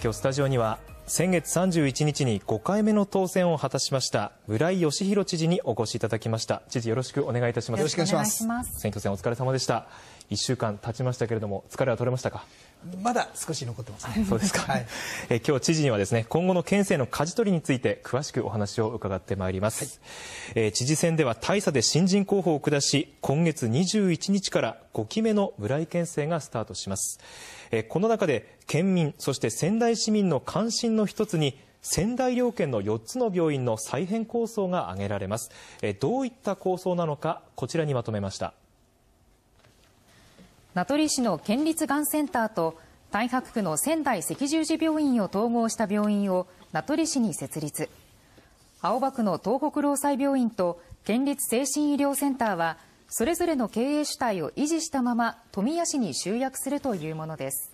今日スタジオには先月31日に5回目の当選を果たしました村井義弘知事にお越しいただきました知事よろしくお願いいたしますよろしくお願いします選挙戦お疲れ様でした一週間経ちましたけれども疲れは取れましたかまだ少し残ってますね。そうですか。はい、え今日知事にはですね、今後の県政の舵取りについて詳しくお話を伺ってまいります。はい、え知事選では大差で新人候補を下し、今月21日から5期目の村井県政がスタートします。えこの中で県民、そして仙台市民の関心の一つに、仙台両県の4つの病院の再編構想が挙げられます。えどういった構想なのか、こちらにまとめました。名取市の県立がんセンターと太白区の仙台赤十字病院を統合した病院を名取市に設立青葉区の東北労災病院と県立精神医療センターはそれぞれの経営主体を維持したまま富谷市に集約するというものです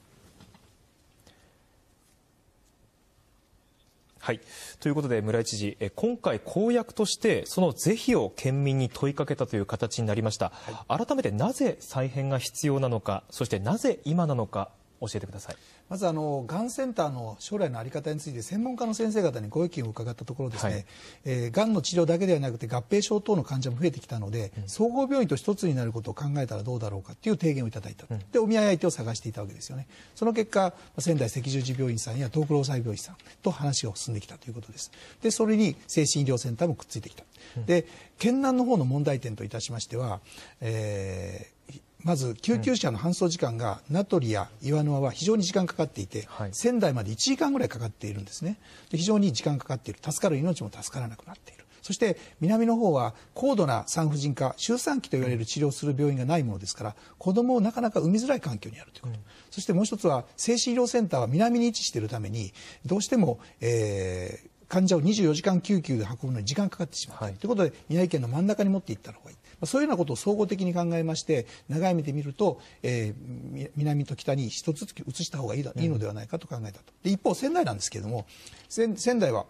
はい、ということで村井知事、今回、公約としてその是非を県民に問いかけたという形になりました、改めてなぜ再編が必要なのかそしてなぜ今なのか教えてくださいまずあのがんセンターの将来の在り方について専門家の先生方にご意見を伺ったところですね、はい、えー、がんの治療だけではなくて合併症等の患者も増えてきたので、うん、総合病院と一つになることを考えたらどうだろうかっていう提言をいただいた、うん、でお見合い相手を探していたわけですよねその結果仙台赤十字病院さんや東北労災病院さんと話を進んできたということですでそれに精神医療センターもくっついてきた、うん、で県南の方の問題点といたしましては、えーまず救急車の搬送時間が名取や岩沼は非常に時間かかっていて、はい、仙台まで1時間ぐらいかかっているんですねで非常に時間かかっている助かる命も助からなくなっているそして南の方は高度な産婦人科周産期といわれる治療する病院がないものですから子どもをなかなか産みづらい環境にあるということ、うん、そしてもう一つは精神医療センターは南に位置しているためにどうしても、えー、患者を24時間救急で運ぶのに時間かかってしまう、はい、ということで宮城県の真ん中に持っていった方がいい、まあ、そういうようなことを総合的に考えまして長い目で見ると、えー、南と北に一つずつ移した方がいい,、いいのではないかと考えたと。で一方仙台なんですけれども仙台は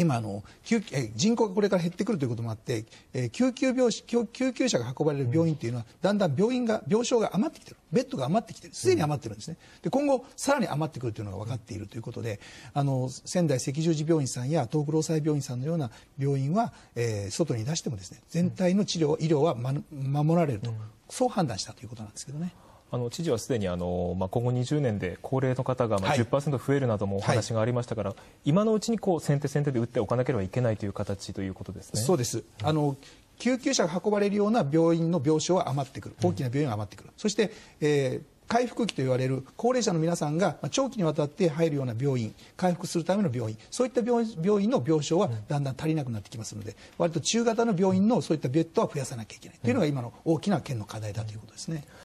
今人口がこれから減ってくるということもあって救急車が運ばれる病院というのはだんだん病床が余ってきているベッドが余ってきているすでに余っているんですね今後さらに余ってくるというのが分かっているということで仙台赤十字病院さんや東北労災病院さんのような病院は外に出してもですね全体の治療医療は守られるとそう判断したということなんですけどね。あの知事はすでにあの、まあ、今後20年で高齢の方がまあ10%増えるなどもお話がありましたから、はい、今のうちにこう先手先手で打っておかなければいけないという形ということですね。そうですあの、うん、救急車が運ばれるような病院の病床は余ってくる大きな病院は余ってくる、うん、そして、えー回復期と言われる高齢者の皆さんが長期にわたって入るような病院回復するための病院そういった病院の病床はだんだん足りなくなってきますので割と中型の病院のそういったベッドは増やさなきゃいけないというのが今の大きな県の課題だということですね。